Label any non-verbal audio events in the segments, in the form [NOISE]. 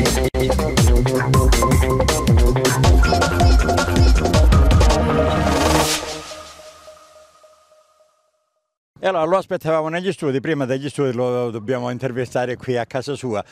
Thank you. E allora lo aspettavamo negli studi, prima degli studi lo dobbiamo intervistare qui a casa sua.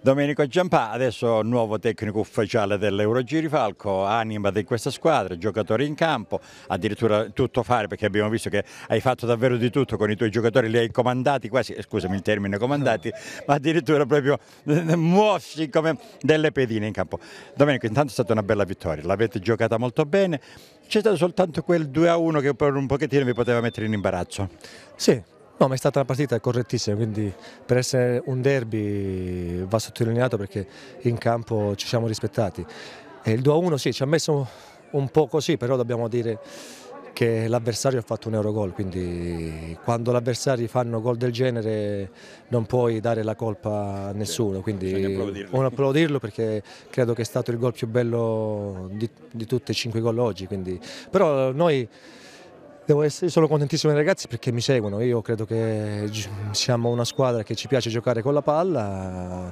Domenico Giampà, adesso nuovo tecnico ufficiale dell'Eurogirifalco, anima di questa squadra, giocatore in campo, addirittura tutto fare perché abbiamo visto che hai fatto davvero di tutto con i tuoi giocatori, li hai comandati quasi, eh, scusami il termine comandati, [LAUGHS] ma addirittura proprio eh, muossi come delle pedine in campo. Domenico intanto è stata una bella vittoria, l'avete giocata molto bene, c'è stato soltanto quel 2-1 che per un pochettino vi poteva mettere in imbarazzo. Sì, No, ma è stata una partita correttissima, quindi per essere un derby va sottolineato perché in campo ci siamo rispettati. E il 2-1 sì, ci ha messo un po' così, però dobbiamo dire che l'avversario ha fatto un Eurogol, quindi quando gli avversari fanno gol del genere non puoi dare la colpa a nessuno, quindi applaudirlo. un applaudirlo perché credo che è stato il gol più bello di, di tutti e cinque gol oggi, quindi. però noi Devo essere, sono contentissimo dei ragazzi perché mi seguono, io credo che siamo una squadra che ci piace giocare con la palla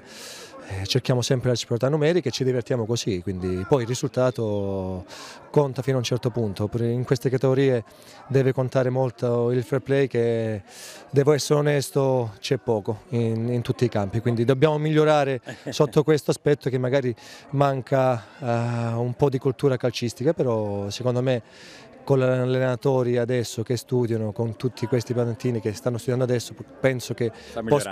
eh, cerchiamo sempre la superiorità numerica e ci divertiamo così, quindi poi il risultato conta fino a un certo punto, in queste categorie deve contare molto il fair play che devo essere onesto c'è poco in, in tutti i campi, quindi dobbiamo migliorare [LAUGHS] sotto questo aspetto che magari manca uh, un po' di cultura calcistica, però secondo me con gli allenatori adesso che studiano, con tutti questi patentini che stanno studiando adesso, penso che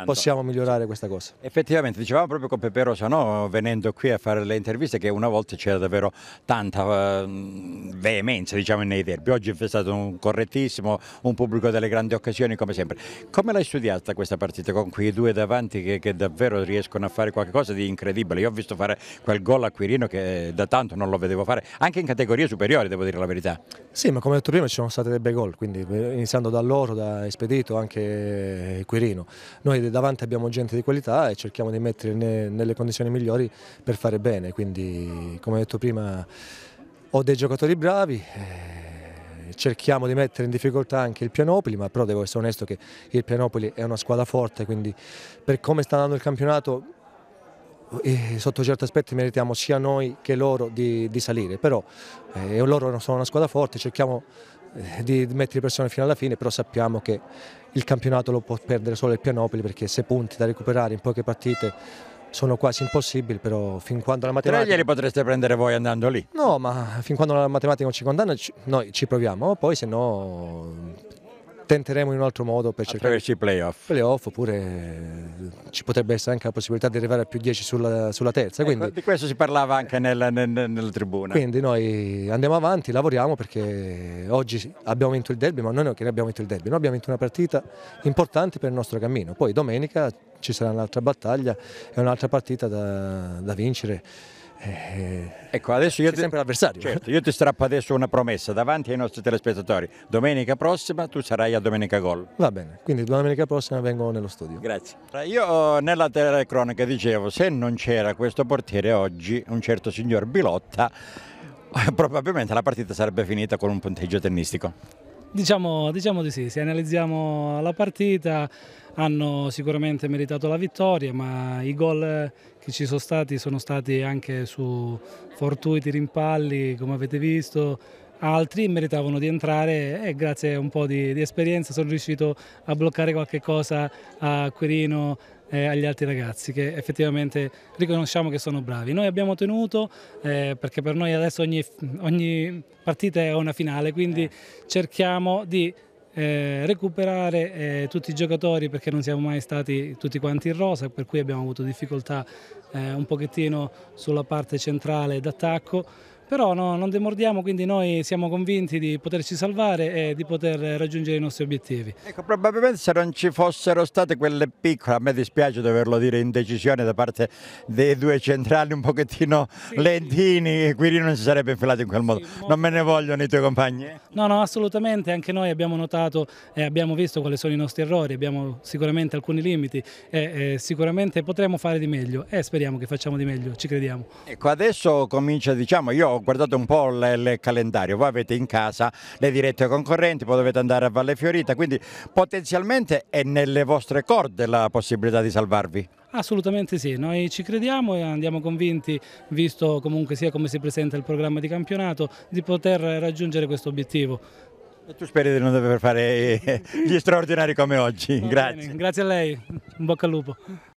possiamo migliorare questa cosa. Effettivamente, dicevamo proprio con Peperosa, no? venendo qui a fare le interviste, che una volta c'era davvero tanta eh, veemenza diciamo, nei derby. Oggi è stato un correttissimo, un pubblico delle grandi occasioni come sempre. Come l'hai studiata questa partita con quei due davanti che, che, davvero riescono a fare qualcosa di incredibile? Io ho visto fare quel gol a Quirino che eh, da tanto non lo vedevo fare, anche in categorie superiori devo dire la verità. Sì, ma come ho detto prima ci sono stati dei bei gol, quindi eh, iniziando da loro, da Espedito, anche Quirino. Noi davanti abbiamo gente di qualità e cerchiamo di metterli nelle condizioni migliori per fare bene, quindi come ho detto prima ho dei giocatori bravi, eh, cerchiamo di mettere in difficoltà anche il Pianopoli, ma però devo essere onesto che il Pianopoli è una squadra forte, quindi per come sta andando il campionato eh, sotto certi aspetti meritiamo sia noi che loro di, di salire, però eh, loro sono una squadra forte, cerchiamo eh, di mettere pressione fino alla fine, però sappiamo che il campionato lo può perdere solo il Pianopoli perché se punti da recuperare in poche partite sono quasi impossibili, però fin quando la matematica... Tre glieli potreste prendere voi andando lì? No, ma fin quando la matematica non ci condanna, noi ci proviamo, poi se no tenteremo in un altro modo per cercare i playoff. playoff oppure eh, ci potrebbe essere anche la possibilità di arrivare a più 10 sulla, sulla terza. Quindi, ecco, di questo si parlava anche nella, nel, nella tribuna. Quindi noi andiamo avanti, lavoriamo perché oggi abbiamo vinto il derby, ma non è che ne abbiamo vinto il derby, noi abbiamo vinto una partita importante per il nostro cammino. Poi domenica ci sarà un'altra battaglia e un'altra partita da, da vincere eh, ecco, adesso io ti... sempre l'avversario. Certo, io ti strappo adesso una promessa davanti ai nostri telespettatori. Domenica prossima tu sarai a Domenica Gol. Va bene, quindi domenica prossima vengo nello studio. Grazie. Io eh, nella telecronaca dicevo, se non c'era questo portiere oggi, un certo signor Bilotta, [LAUGHS] probabilmente la partita sarebbe finita con un punteggio tennistico. Diciamo, diciamo, di sì, se analizziamo la partita hanno sicuramente meritato la vittoria ma i gol che ci sono stati sono stati anche su fortuiti rimpalli come avete visto altri meritavano di entrare e grazie a un po' di, di esperienza sono riuscito a bloccare qualche cosa a Quirino eh, agli altri ragazzi che effettivamente riconosciamo che sono bravi. Noi abbiamo tenuto eh, perché per noi adesso ogni, ogni, partita è una finale, quindi eh. cerchiamo di eh, recuperare eh, tutti i giocatori perché non siamo mai stati tutti quanti in rosa, per cui abbiamo avuto difficoltà eh, un pochettino sulla parte centrale d'attacco però no, non demordiamo, quindi noi siamo convinti di poterci salvare e di poter raggiungere i nostri obiettivi. Ecco, probabilmente se non ci fossero state quelle piccole, a me dispiace doverlo dire, indecisioni da parte dei due centrali un pochettino sì, lentini, sì. Quirino non si sarebbe infilato in quel modo. Sì, non me ne vogliono i tuoi compagni? No, no, assolutamente, anche noi abbiamo notato e abbiamo visto quali sono i nostri errori, abbiamo sicuramente alcuni limiti e eh, sicuramente potremo fare di meglio e speriamo che facciamo di meglio, ci crediamo. Ecco, adesso comincia, diciamo, io ho però guardate un po' il calendario, voi avete in casa le dirette concorrenti, poi dovete andare a Valle Fiorita, quindi potenzialmente è nelle vostre corde la possibilità di salvarvi. Assolutamente sì, noi ci crediamo e andiamo convinti, visto comunque sia come si presenta il programma di campionato, di poter raggiungere questo obiettivo. E tu speri di non dover fare gli straordinari come oggi, Va grazie. Bene. grazie a lei, in bocca al lupo.